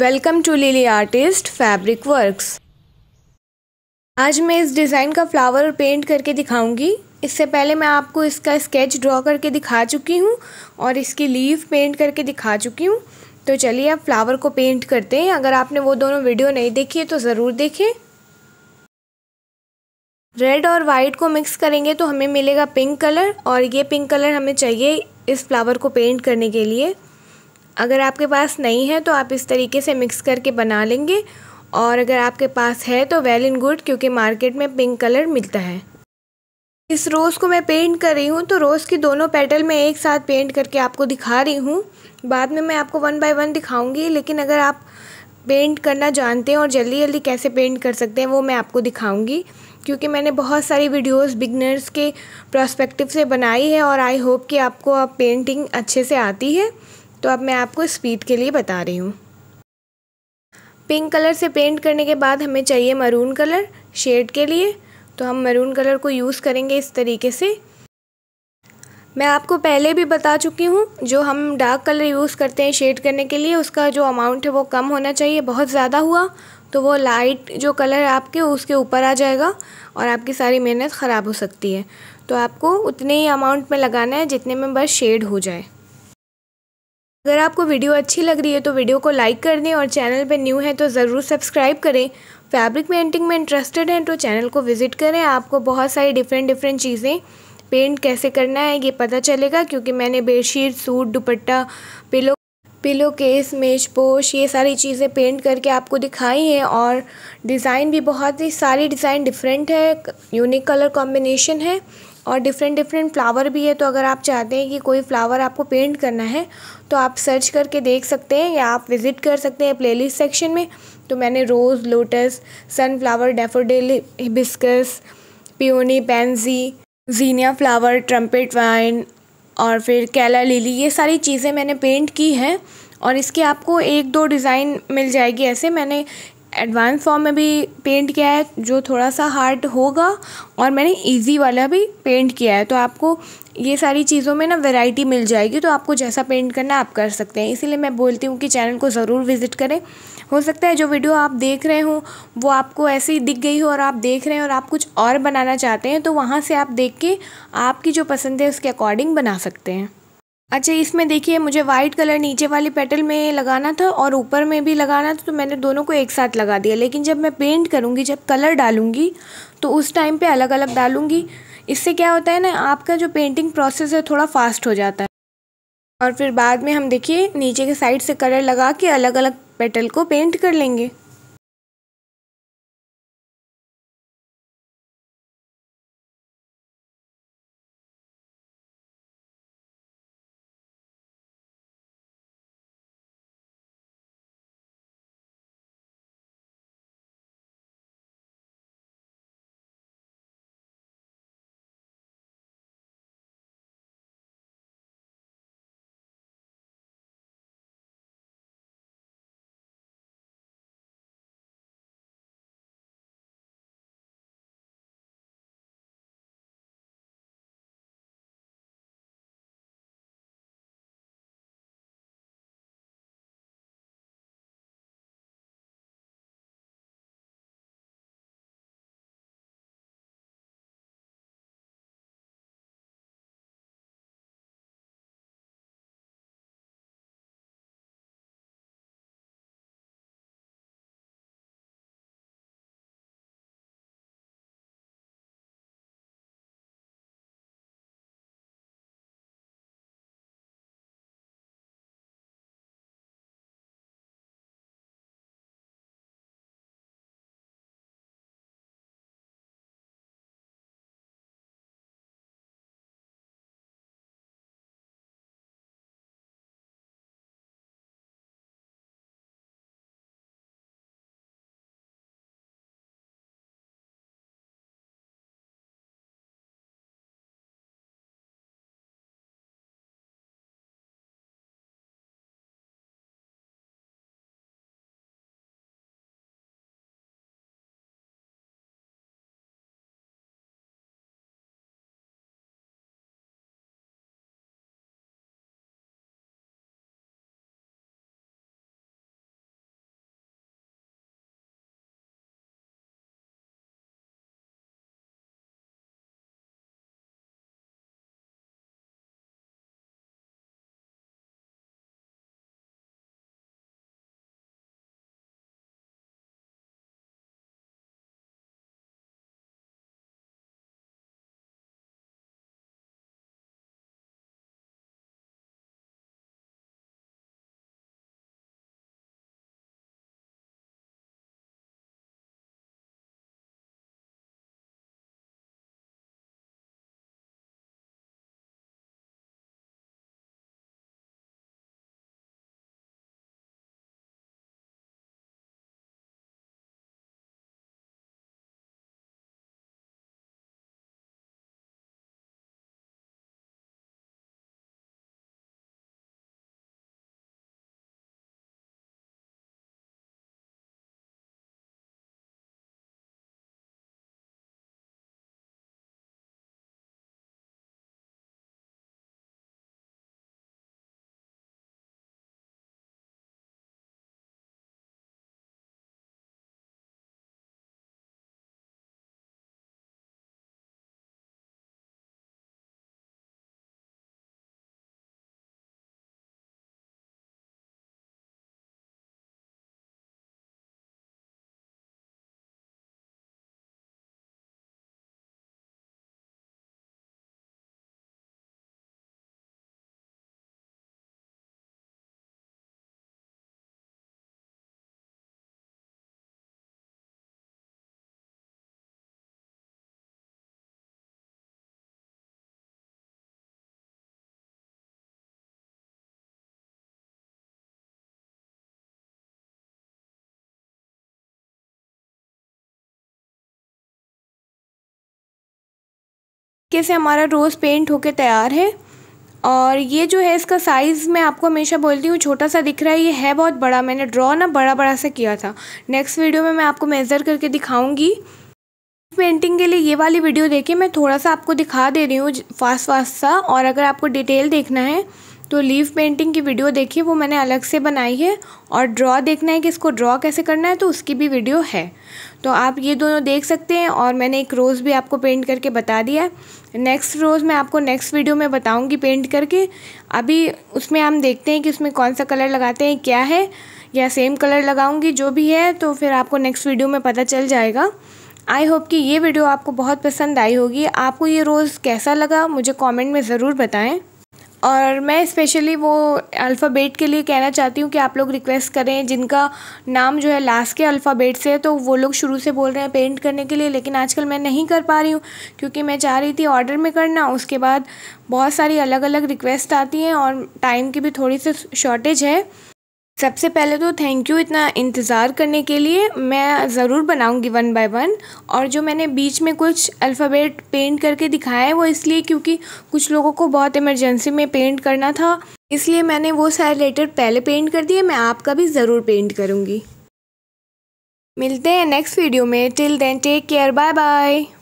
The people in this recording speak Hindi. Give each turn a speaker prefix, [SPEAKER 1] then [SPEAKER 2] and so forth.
[SPEAKER 1] welcome to Lily artist fabric works आज मैं इस डिज़ाइन का फ्लावर पेंट करके दिखाऊंगी इससे पहले मैं आपको इसका स्केच ड्रॉ करके दिखा चुकी हूँ और इसकी लीव पेंट करके दिखा चुकी हूँ तो चलिए आप फ्लावर को पेंट करते हैं अगर आपने वो दोनों वीडियो नहीं देखी है तो ज़रूर देखें रेड और वाइट को मिक्स करेंगे तो हमें मिलेगा पिंक कलर और ये पिंक कलर हमें चाहिए इस फ्लावर को पेंट करने के लिए अगर आपके पास नहीं है तो आप इस तरीके से मिक्स करके बना लेंगे और अगर आपके पास है तो वेल एंड गुड क्योंकि मार्केट में पिंक कलर मिलता है इस रोज़ को मैं पेंट कर रही हूँ तो रोज़ की दोनों पेटल में एक साथ पेंट करके आपको दिखा रही हूँ बाद में मैं आपको वन बाय वन दिखाऊंगी लेकिन अगर आप पेंट करना जानते हैं और जल्दी जल्दी कैसे पेंट कर सकते हैं वो मैं आपको दिखाऊंगी क्योंकि मैंने बहुत सारी वीडियोस बिगनर्स के प्रोस्पेक्टिव से बनाई है और आई होप कि आपको अब पेंटिंग अच्छे से आती है तो अब मैं आपको स्पीड के लिए बता रही हूँ पिंक कलर से पेंट करने के बाद हमें चाहिए मरून कलर शेड के लिए तो हम मरून कलर को यूज़ करेंगे इस तरीके से मैं आपको पहले भी बता चुकी हूँ जो हम डार्क कलर यूज़ करते हैं शेड करने के लिए उसका जो अमाउंट है वो कम होना चाहिए बहुत ज़्यादा हुआ तो वो लाइट जो कलर आपके उसके ऊपर आ जाएगा और आपकी सारी मेहनत ख़राब हो सकती है तो आपको उतने ही अमाउंट में लगाना है जितने में बस शेड हो जाए अगर आपको वीडियो अच्छी लग रही है तो वीडियो को लाइक कर दें और चैनल पर न्यू है तो ज़रूर सब्सक्राइब करें फैब्रिक पेंटिंग में इंटरेस्टेड हैं तो चैनल को विज़िट करें आपको बहुत सारी डिफरेंट डिफरेंट चीज़ें पेंट कैसे करना है ये पता चलेगा क्योंकि मैंने bedsheet suit dupatta pillow pillow case मेज पोश ये सारी चीज़ें पेंट करके आपको दिखाई हैं और डिज़ाइन भी बहुत ही सारी डिज़ाइन डिफरेंट है यूनिक कलर कॉम्बिनेशन है और डिफरेंट डिफरेंट फ्लावर भी है तो अगर आप चाहते हैं कि कोई फ्लावर आपको पेंट करना है तो आप सर्च करके देख सकते हैं या आप विज़िट कर सकते हैं प्लेलिस्ट सेक्शन में तो मैंने rose lotus sunflower daffodil hibiscus peony pansy zinnia flower trumpet vine और फिर कैला लिली ये सारी चीज़ें मैंने पेंट की हैं और इसके आपको एक दो डिज़ाइन मिल जाएगी ऐसे मैंने एडवांस फॉर्म में भी पेंट किया है जो थोड़ा सा हार्ड होगा और मैंने इजी वाला भी पेंट किया है तो आपको ये सारी चीज़ों में ना वैरायटी मिल जाएगी तो आपको जैसा पेंट करना आप कर सकते हैं इसीलिए मैं बोलती हूँ कि चैनल को ज़रूर विज़िट करें हो सकता है जो वीडियो आप देख रहे हो वो आपको ऐसे ही दिख गई हो और आप देख रहे हैं और आप कुछ और बनाना चाहते हैं तो वहाँ से आप देख के आपकी जो पसंद है उसके अकॉर्डिंग बना सकते हैं अच्छा इसमें देखिए मुझे वाइट कलर नीचे वाली पेटल में लगाना था और ऊपर में भी लगाना था तो मैंने दोनों को एक साथ लगा दिया लेकिन जब मैं पेंट करूँगी जब कलर डालूँगी तो उस टाइम पे अलग अलग डालूँगी इससे क्या होता है ना आपका जो पेंटिंग प्रोसेस है थोड़ा फास्ट हो जाता है और फिर बाद में हम देखिए नीचे के साइड से कलर लगा के अलग अलग पेटल को पेंट कर लेंगे तरीके से हमारा रोज़ पेंट होके तैयार है और ये जो है इसका साइज़ मैं आपको हमेशा बोलती हूँ छोटा सा दिख रहा है ये है बहुत बड़ा मैंने ड्रॉ ना बड़ा बड़ा सा किया था नेक्स्ट वीडियो में मैं आपको मेज़र करके दिखाऊँगी पेंटिंग के लिए ये वाली वीडियो देखिए मैं थोड़ा सा आपको दिखा दे रही हूँ फास्ट फास्ट सा और अगर आपको डिटेल देखना है तो लीव पेंटिंग की वीडियो देखिए वो मैंने अलग से बनाई है और ड्रॉ देखना है कि इसको ड्रॉ कैसे करना है तो उसकी भी वीडियो है तो आप ये दोनों देख सकते हैं और मैंने एक रोज़ भी आपको पेंट करके बता दिया नेक्स्ट रोज़ मैं आपको नेक्स्ट वीडियो में बताऊंगी पेंट करके अभी उसमें हम देखते हैं कि उसमें कौन सा कलर लगाते हैं क्या है या सेम कलर लगाऊंगी जो भी है तो फिर आपको नेक्स्ट वीडियो में पता चल जाएगा आई होप कि ये वीडियो आपको बहुत पसंद आई होगी आपको ये रोज़ कैसा लगा मुझे कॉमेंट में ज़रूर बताएं और मैं स्पेशली वो अल्फ़ाबेट के लिए कहना चाहती हूँ कि आप लोग रिक्वेस्ट करें जिनका नाम जो है लास्ट के अल्फ़ाबेट से तो वो लोग शुरू से बोल रहे हैं पेंट करने के लिए लेकिन आजकल मैं नहीं कर पा रही हूँ क्योंकि मैं चाह रही थी ऑर्डर में करना उसके बाद बहुत सारी अलग अलग रिक्वेस्ट आती हैं और टाइम की भी थोड़ी सी शॉर्टेज है सबसे पहले तो थैंक यू इतना इंतज़ार करने के लिए मैं ज़रूर बनाऊंगी वन बाय वन और जो मैंने बीच में कुछ अल्फ़ाबेट पेंट करके दिखाया है वो इसलिए क्योंकि कुछ लोगों को बहुत इमरजेंसी में पेंट करना था इसलिए मैंने वो सारे लेटर पहले पेंट कर दिए मैं आपका भी ज़रूर पेंट करूँगी मिलते हैं नेक्स्ट वीडियो में till then take care bye bye